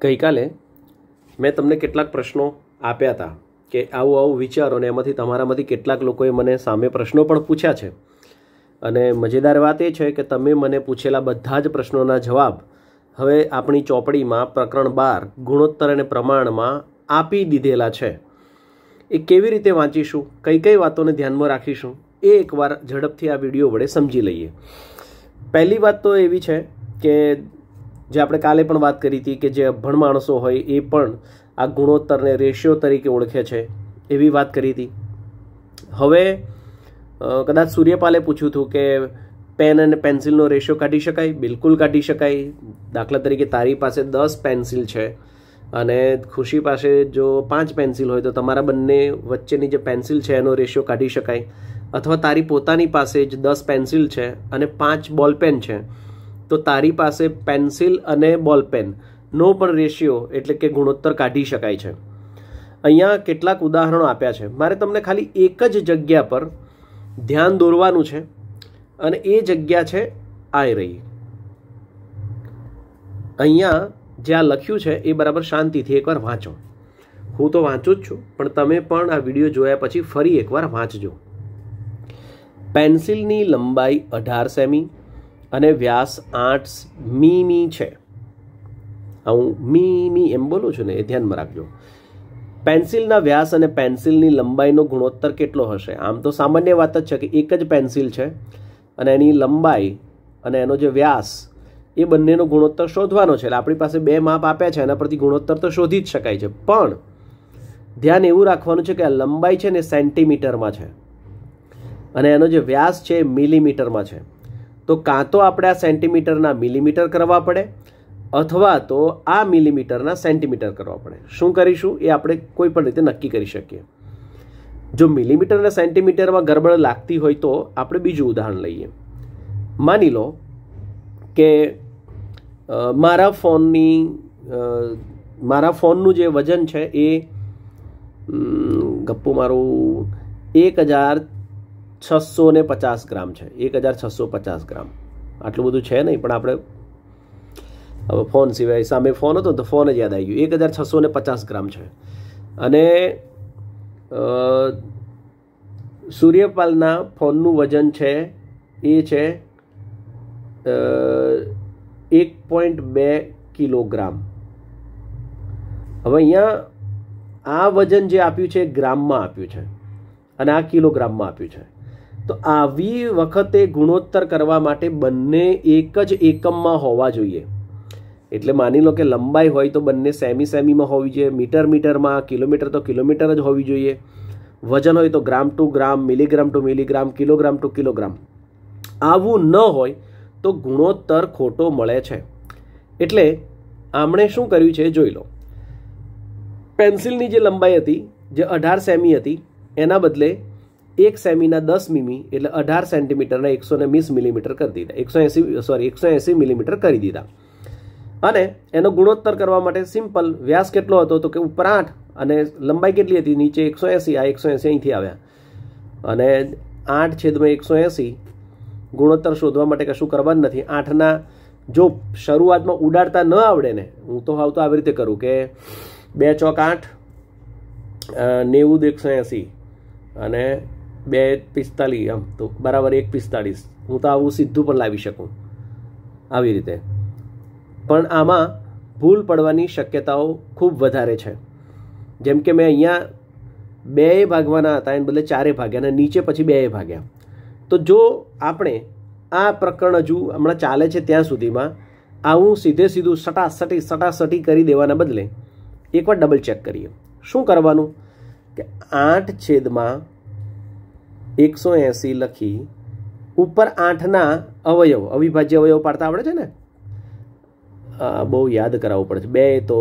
ગઈકાલે મેં તમને કેટલાક પ્રશ્નો આપ્યા હતા કે આવું આવું વિચારો અને એમાંથી તમારામાંથી કેટલાક લોકોએ મને સામે પ્રશ્નો પણ પૂછ્યા છે અને મજેદાર વાત એ છે કે તમે મને પૂછેલા બધા જ પ્રશ્નોના જવાબ હવે આપણી ચોપડીમાં પ્રકરણ બાર ગુણોત્તર અને પ્રમાણમાં આપી દીધેલા છે એ કેવી રીતે વાંચીશું કઈ કઈ વાતોને ધ્યાનમાં રાખીશું એ એકવાર ઝડપથી આ વિડીયો વડે સમજી લઈએ પહેલી વાત તો એવી છે કે જે આપણે કાલે પણ વાત કરી હતી કે જે અભણ માણસો હોય એ પણ આ ગુણોત્તરને રેશિયો તરીકે ઓળખે છે એવી વાત કરી હતી હવે કદાચ સૂર્યપાલે પૂછ્યું હતું કે પેન અને પેન્સિલનો રેશિયો કાઢી શકાય બિલકુલ કાઢી શકાય દાખલા તરીકે તારી પાસે દસ પેન્સિલ છે અને ખુશી પાસે જો પાંચ પેન્સિલ હોય તો તમારા બંને વચ્ચેની જે પેન્સિલ છે એનો રેશિયો કાઢી શકાય અથવા તારી પોતાની પાસે જ દસ પેન્સિલ છે અને પાંચ બોલપેન છે તો તારી પાસે પેન્સિલ અને બોલ પેનનો પણ રેશિયો એટલે કે ગુણોત્તર કાઢી શકાય છે અહીંયા કેટલાક ઉદાહરણો આપ્યા છે મારે તમને ખાલી એક જ જગ્યા પર ધ્યાન દોરવાનું છે અને એ જગ્યા છે આય રહી અહીંયા જે આ લખ્યું છે એ બરાબર શાંતિથી એકવાર વાંચો હું તો વાંચું જ છું પણ તમે પણ આ વિડીયો જોયા પછી ફરી એકવાર વાંચજો પેન્સિલની લંબાઈ અઢાર સેમી અને વ્યાસ આઠ મીમી છે હું મી મી એમ બોલું છું ને એ ધ્યાનમાં રાખજો પેન્સિલના વ્યાસ અને પેન્સિલની લંબાઈનો ગુણોત્તર કેટલો હશે આમ તો સામાન્ય વાત જ છે કે એક જ પેન્સિલ છે અને એની લંબાઈ અને એનો જે વ્યાસ એ બંનેનો ગુણોત્તર શોધવાનો છે એટલે આપણી પાસે બે માપ આપ્યા છે એના પરથી ગુણોત્તર તો શોધી જ શકાય છે પણ ધ્યાન એવું રાખવાનું છે કે આ લંબાઈ છે ને સેન્ટીમીટરમાં છે અને એનો જે વ્યાસ છે એ મિલીમીટરમાં છે તો કાં તો આપણે આ સેન્ટીમીટરના મિલીમીટર કરવા પડે અથવા તો આ મિલીમીટરના સેન્ટીમીટર કરવા પડે શું કરીશું એ આપણે કોઈ પણ રીતે નક્કી કરી શકીએ જો મિલીમીટર અને સેન્ટીમીટરમાં ગરબડ લાગતી હોય તો આપણે બીજું ઉદાહરણ લઈએ માની લો કે મારા ફોનની મારા ફોનનું જે વજન છે એ ગપ્પુ મારું એક હજાર છસો ને પચાસ ગ્રામ છે એક હજાર છસો પચાસ ગ્રામ આટલું બધું છે નહીં પણ આપણે હવે ફોન સિવાય સામે ફોન હતો તો ફોન જ યાદ આવી ગયું એક હજાર છસો ને પચાસ ગ્રામ છે અને સૂર્યપાલના ફોનનું વજન છે એ છે એક પોઈન્ટ બે કિલોગ્રામ હવે અહીંયા આ વજન જે આપ્યું છે ગ્રામમાં આપ્યું છે અને આ કિલોગ્રામમાં આપ્યું છે તો આવી વખતે ગુણોત્તર કરવા માટે બંને એક જ એકમમાં હોવા જોઈએ એટલે માની લો કે લંબાઈ હોય તો બંને સેમી સેમીમાં હોવી જોઈએ મીટર મીટરમાં કિલોમીટર તો કિલોમીટર જ હોવી જોઈએ વજન હોય તો gram to gram milligram to milligram kilogram to kilogram આવું ન હોય તો ગુણોત્તર ખોટો મળે છે એટલે આમણે શું કર્યું છે જોઈ લો પેન્સિલની જે લંબાઈ હતી જે અઢાર સેમી હતી એના બદલે એક સેમીના દસ મીમી એટલે અઢાર સેન્ટીમીટરના એકસો ને વીસ મિલીમીટર કરી દીધા એકસો એંસી સોરી એકસો એંસી મિલીમીટર કરી દીધા અને એનો ગુણોત્તર કરવા માટે સિમ્પલ વ્યાસ કેટલો હતો તો કે ઉપર આઠ અને લંબાઈ કેટલી હતી નીચે એકસો એંસી આ એકસો એંસી અહીંથી આવ્યા અને આઠ છેદમાં એકસો એંસી ગુણોત્તર શોધવા માટે કશું કરવા જ નથી આઠના જો શરૂઆતમાં ઉડાડતા ન આવડે ને હું તો હાવ તો આવી રીતે કરું કે બે ચોક આઠ નેવું એકસો એંસી અને બે પિસ્તાલીસ આમ તો બરાબર એક પિસ્તાળીસ હું તો આવું સીધું પણ લાવી શકું આવી રીતે પણ આમાં ભૂલ પડવાની શક્યતાઓ ખૂબ વધારે છે જેમ કે મેં અહીંયા બે ભાગવાના હતા એને બદલે ચારે ભાગ્યા અને નીચે પછી બે ભાગ્યા તો જો આપણે આ પ્રકરણ હજુ હમણાં ચાલે છે ત્યાં સુધીમાં આવું સીધે સીધું સટાસટી સટાસટી કરી દેવાના બદલે એકવાર ડબલ ચેક કરીએ શું કરવાનું કે આઠ છેદમાં એકસો એંસી લખી ઉપર આઠના અવયવ અવિભાજ્ય અવયવ પાડતા આવડે છે ને બહુ યાદ કરાવવું પડે છે બે તો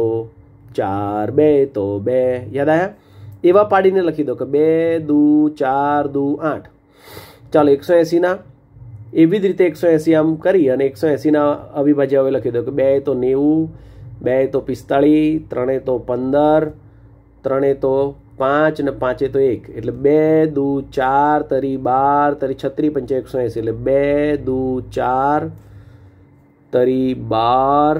ચાર બે તો બે યાદ આવ્યા એવા પાડીને લખી દો કે બે દુ ચાર દુ આઠ ચાલો એકસો એંસીના એવી જ રીતે એકસો એંસી આમ કરી અને એકસો એંસીના અવિભાજ્ય હવે લખી દો કે બે તો નેવું બે તો પિસ્તાળીસ ત્રણે તો પંદર ત્રણે તો પાંચ ને પાંચે તો એક એટલે બે દુ ચાર તરી બાર તરી છત્રી પંચે એકસો એંસી એટલે બે દુ ચાર તરી બાર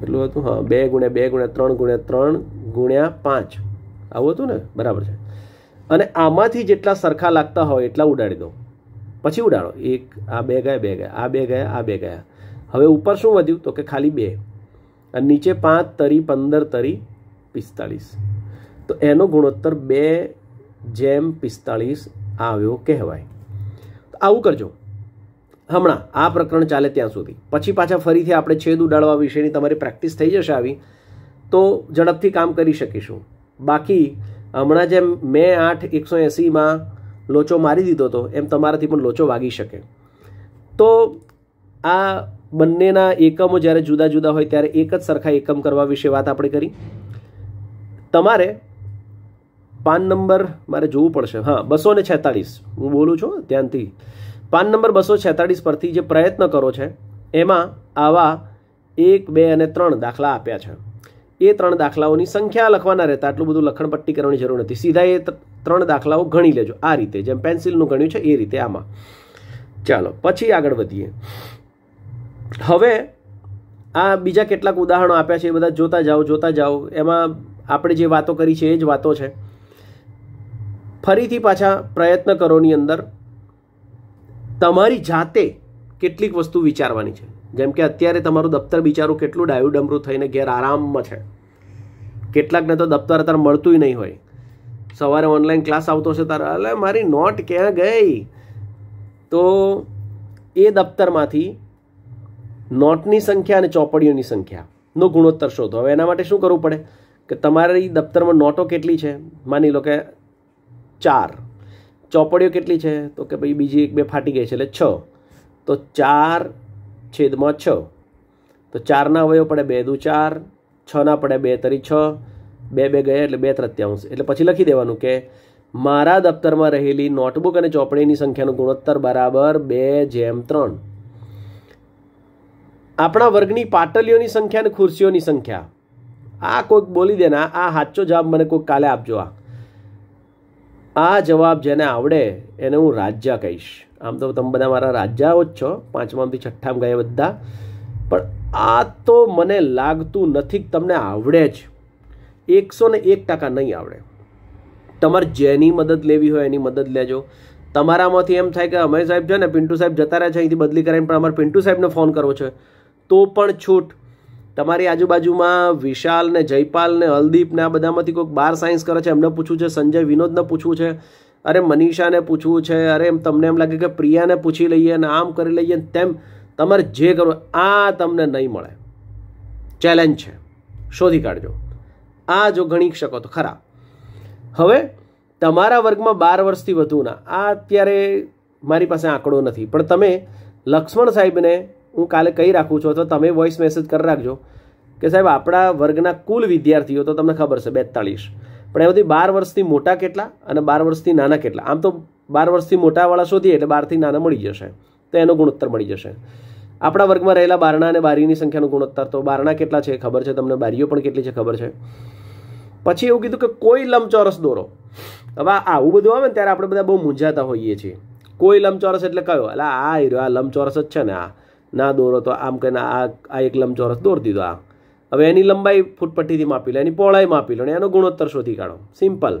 એટલું હતું હા બે ગુણ્યા બે ગુણ્યા ત્રણ ગુણ્યા ત્રણ ગુણ્યા પાંચ આવું હતું ને બરાબર છે અને આમાંથી જેટલા સરખા લાગતા હોય એટલા ઉડાડી દો પછી ઉડાડો એક આ બે ગયા બે ગયા આ બે ગયા આ બે ગયા હવે ઉપર શું વધ્યું તો કે ખાલી બે અને નીચે પાંચ તરી પંદર તરી પિસ્તાળીસ તો એનો ગુણોત્તર બે જેમ પિસ્તાળીસ આવ્યો કહેવાય તો આવું કરજો હમણાં આ પ્રકરણ ચાલે ત્યાં સુધી પછી પાછા ફરીથી આપણે છેદ ઉડાડવા વિશેની તમારી પ્રેક્ટિસ થઈ જશે આવી તો ઝડપથી કામ કરી શકીશું બાકી હમણાં જેમ મેં આઠ એકસો એંસીમાં લોચો મારી દીધો હતો એમ તમારાથી પણ લોચો વાગી શકે તો આ બંનેના એકમો જ્યારે જુદા જુદા હોય ત્યારે એક જ સરખા એકમ કરવા વિશે વાત આપણે કરી તમારે પાન નંબર મારે જોવું પડશે હા બસો ને છેતાળીસ હું બોલું છું ધ્યાનથી પાન નંબર બસો છેતાળીસ પરથી જે પ્રયત્ન કરો છે એમાં આવા એક બે અને ત્રણ દાખલા આપ્યા છે એ ત્રણ દાખલાઓની સંખ્યા લખવાના રહેતા આટલું બધું લખણપટ્ટી કરવાની જરૂર નથી સીધા એ ત્રણ દાખલાઓ ગણી લેજો આ રીતે જેમ પેન્સિલનું ગણ્યું છે એ રીતે આમાં ચાલો પછી આગળ વધીએ હવે આ બીજા કેટલાક ઉદાહરણો આપ્યા છે એ બધા જોતા જાઓ જોતા જાઓ એમાં આપણે જે વાતો કરી છે એ જ વાતો છે ફરીથી પાછા પ્રયત્ન કરોની અંદર તમારી જાતે કેટલીક વસ્તુ વિચારવાની છે જેમ કે અત્યારે તમારું દફતર બિચારું કેટલું ડાયું થઈને ઘેર આરામમાં છે કેટલાકને તો દફતર અત્યારે મળતું નહીં હોય સવારે ઓનલાઈન ક્લાસ આવતો છે તારે એટલે મારી નોટ ક્યાં ગઈ તો એ દફતરમાંથી નોટની સંખ્યા અને ચોપડીઓની સંખ્યાનો ગુણોત્તર શોધો હવે એના માટે શું કરવું પડે કે તમારી દફતરમાં નોટો કેટલી છે માની લો કે ચાર ચોપડીઓ કેટલી છે તો કે ભાઈ બીજી એક બે ફાટી ગઈ છે એટલે છ તો ચાર છેદમાં છ તો ચારના અવયવ પડે બે દુ ચાર છના પડે બે તરી છ બે બે ગયા એટલે બે ત્રત્યાંશ એટલે પછી લખી દેવાનું કે મારા દફતરમાં રહેલી નોટબુક અને ચોપડીની સંખ્યાનું ગુણોત્તર બરાબર બે જેમ ત્રણ આપણા વર્ગની પાટલીઓની સંખ્યા અને ખુરશીઓની સંખ્યા આ કોઈક બોલી દેના આ સાચો જવાબ મને કોઈક કાલે આપજો આ આ જવાબ જેને આવડે એને હું રાજા કહીશ આમ તો તમે બધા મારા રાજાઓ જ છો પાંચમામાંથી છઠ્ઠામાં ગયા બધા પણ આ તો મને લાગતું નથી તમને આવડે જ એકસો ને એક ટકા નહીં આવડે તમારે જેની મદદ લેવી હોય એની મદદ લેજો તમારામાંથી એમ થાય કે અમે સાહેબ છે ને પિન્ટુ સાહેબ જતા રહ્યા છે અહીંથી બદલી કરાવીને પણ અમારે પિન્ટુ સાહેબને ફોન કરવો છે તો પણ છૂટ તમારી આજુબાજુમાં વિશાલ ને જયપાલ ને હલદીપ ને આ બધામાંથી કોઈક બાર સાયન્સ કરે છે એમને પૂછવું છે સંજય વિનોદને પૂછવું છે અરે મનીષાને પૂછવું છે અરે એમ તમને એમ લાગે કે પ્રિયાને પૂછી લઈએ ને આમ કરી લઈએ ને તેમ તમારે જે કરવું આ તમને નહીં મળે ચેલેન્જ છે શોધી કાઢજો આ જો ગણી શકો તો ખરા હવે તમારા વર્ગમાં બાર વર્ષથી વધુના આ અત્યારે મારી પાસે આંકડો નથી પણ તમે લક્ષ્મણ સાહેબને હું કાલે કહી રાખું છું તો તમે વોઇસ મેસેજ કરી રાખજો કે સાહેબ આપણા વર્ગના કુલ વિદ્યાર્થીઓ તો તમને ખબર છે બેતાળીસ પણ એમાંથી બાર વર્ષથી મોટા કેટલા અને બાર વર્ષથી નાના કેટલા આમ તો બાર વર્ષથી મોટાવાળા શોધીએ એટલે બારથી નાના મળી જશે તો એનો ગુણોત્તર મળી જશે આપણા વર્ગમાં રહેલા બારણા અને બારીની સંખ્યાનો ગુણોત્તર તો બારણા કેટલા છે ખબર છે તમને બારીઓ પણ કેટલી છે ખબર છે પછી એવું કીધું કે કોઈ લંબચોરસ દોરો હવે આવું બધું આવે ને ત્યારે આપણે બધા બહુ મૂંઝાતા હોઈએ છીએ કોઈ લંબચોરસ એટલે કયો એટલે આ રહ્યો આ લંબચોરસ જ છે ને આ ના દોરો તો આમ કરીને આ આ એક લંબચોરસ દોરી દીધો આ હવે એની લંબાઈ ફૂટપટ્ટીથી માપી લો એની પહોળાઈ માપી લો અને એનો ગુણોત્તર શોધી કાઢો સિમ્પલ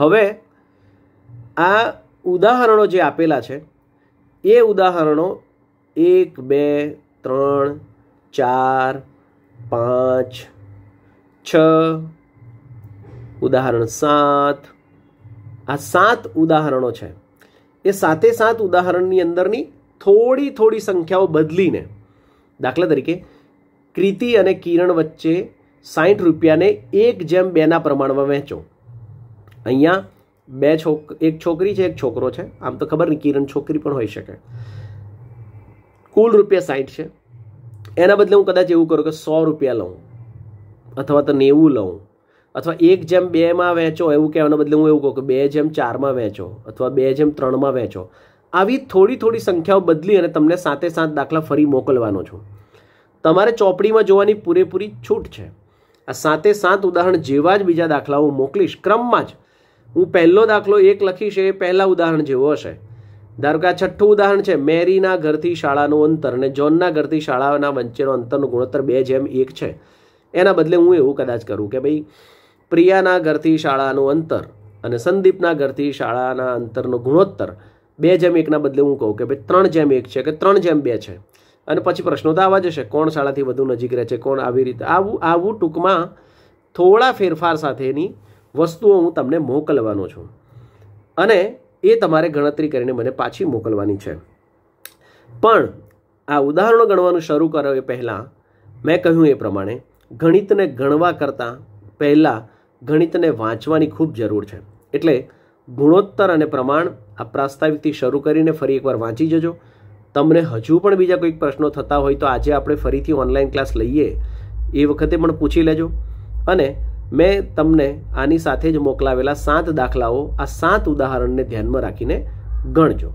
હવે આ ઉદાહરણો જે આપેલા છે એ ઉદાહરણો એક બે ત્રણ ચાર પાંચ છ ઉદાહરણ સાત આ સાત ઉદાહરણો છે એ સાતે સાત ઉદાહરણની અંદરની થોડી થોડી સંખ્યાઓ બદલીને દાખલા તરીકે કૃતિ અને કિરણ વચ્ચે સાઠ રૂપિયાને એક જેમ બેના પ્રમાણમાં વહેંચો અહીંયા બે છોક એક છોકરી છે એક છોકરો છે આમ તો ખબર નહીં કિરણ છોકરી પણ હોઈ શકે કુલ રૂપિયા સાઠ છે એના બદલે હું કદાચ એવું કરું કે સો રૂપિયા લઉં અથવા તો નેવું લઉં અથવા એક જેમ બેમાં વહેંચો એવું કહેવાના બદલે હું એવું કહું કે બે જેમ ચારમાં વહેંચો અથવા બે જેમ ત્રણમાં વહેંચો આવી થોડી થોડી સંખ્યાઓ બદલી અને તમને સાતે સાત દાખલા ફરી મોકલવાનો છું તમારે ચોપડીમાં જોવાની પૂરેપૂરી છૂટ છે આ સાતે સાત ઉદાહરણ જેવા જ બીજા દાખલાઓ હું મોકલીશ ક્રમમાં જ હું પહેલો દાખલો એક લખીશ એ પહેલાં ઉદાહરણ જેવો હશે ધારો કે આ છઠ્ઠું ઉદાહરણ છે મેરીના ઘરથી શાળાનું અંતર અને જોનના ઘરથી શાળાના વચ્ચેનો અંતરનું ગુણોત્તર બે જેમ એક છે એના બદલે હું એવું કદાચ કરું કે ભાઈ પ્રિયાના ઘરથી શાળાનું અંતર અને સંદીપના ઘરથી શાળાના અંતરનો ગુણોત્તર બે જેમ એકના બદલે હું કહું કે ભાઈ ત્રણ જેમ એક છે કે ત્રણ જેમ બે છે અને પછી પ્રશ્નો તો આવા જશે કોણ શાળાથી વધુ નજીક રહે છે કોણ આવી રીતે આવું આવું ટૂંકમાં થોડા ફેરફાર સાથેની વસ્તુઓ હું તમને મોકલવાનો છું અને એ તમારે ગણતરી કરીને મને પાછી મોકલવાની છે પણ આ ઉદાહરણો ગણવાનું શરૂ કરો એ પહેલાં મેં કહ્યું એ પ્રમાણે ગણિતને ગણવા કરતાં પહેલાં ગણિતને વાંચવાની ખૂબ જરૂર છે એટલે ગુણોત્તર અને પ્રમાણ આ પ્રાસ્તાવિકથી શરૂ કરીને ફરી એકવાર વાંચી જજો તમને હજુ પણ બીજા કોઈક પ્રશ્નો થતા હોય તો આજે આપણે ફરીથી ઓનલાઈન ક્લાસ લઈએ એ વખતે પણ પૂછી લેજો અને મેં તમને આની સાથે જ મોકલાવેલા સાત દાખલાઓ આ સાત ઉદાહરણને ધ્યાનમાં રાખીને ગણજો